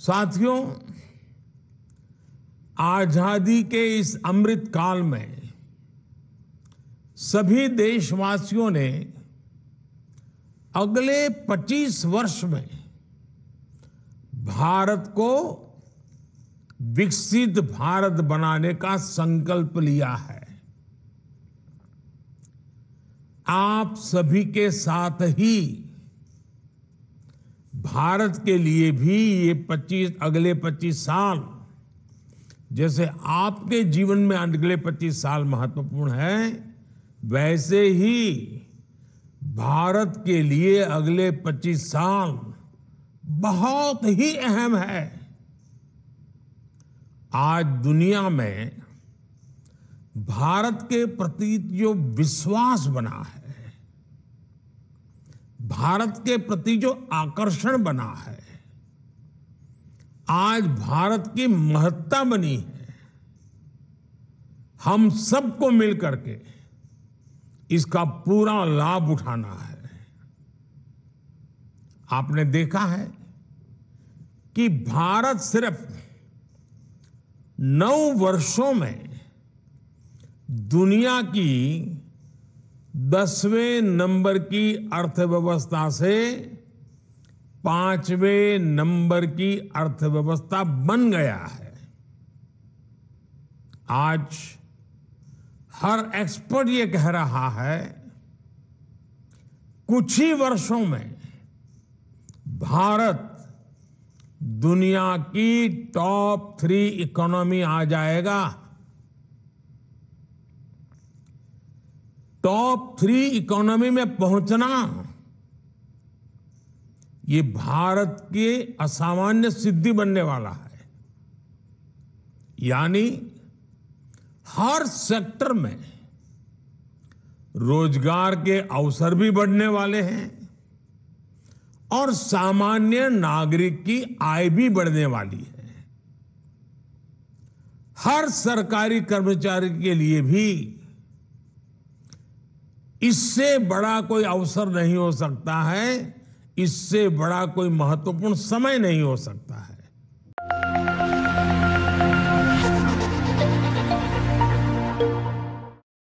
साथियों आजादी के इस अमृत काल में सभी देशवासियों ने अगले 25 वर्ष में भारत को विकसित भारत बनाने का संकल्प लिया है आप सभी के साथ ही भारत के लिए भी ये 25 अगले 25 साल जैसे आपके जीवन में अगले 25 साल महत्वपूर्ण है वैसे ही भारत के लिए अगले 25 साल बहुत ही अहम है आज दुनिया में भारत के प्रति जो विश्वास बना है भारत के प्रति जो आकर्षण बना है आज भारत की महत्ता बनी है हम सबको मिलकर के इसका पूरा लाभ उठाना है आपने देखा है कि भारत सिर्फ नौ वर्षों में दुनिया की दसवें नंबर की अर्थव्यवस्था से पांचवें नंबर की अर्थव्यवस्था बन गया है आज हर एक्सपर्ट ये कह रहा है कुछ ही वर्षों में भारत दुनिया की टॉप थ्री इकोनॉमी आ जाएगा टॉप थ्री इकोनॉमी में पहुंचना ये भारत के असामान्य सिद्धि बनने वाला है यानी हर सेक्टर में रोजगार के अवसर भी बढ़ने वाले हैं और सामान्य नागरिक की आय भी बढ़ने वाली है हर सरकारी कर्मचारी के लिए भी इससे बड़ा कोई अवसर नहीं हो सकता है इससे बड़ा कोई महत्वपूर्ण समय नहीं हो सकता है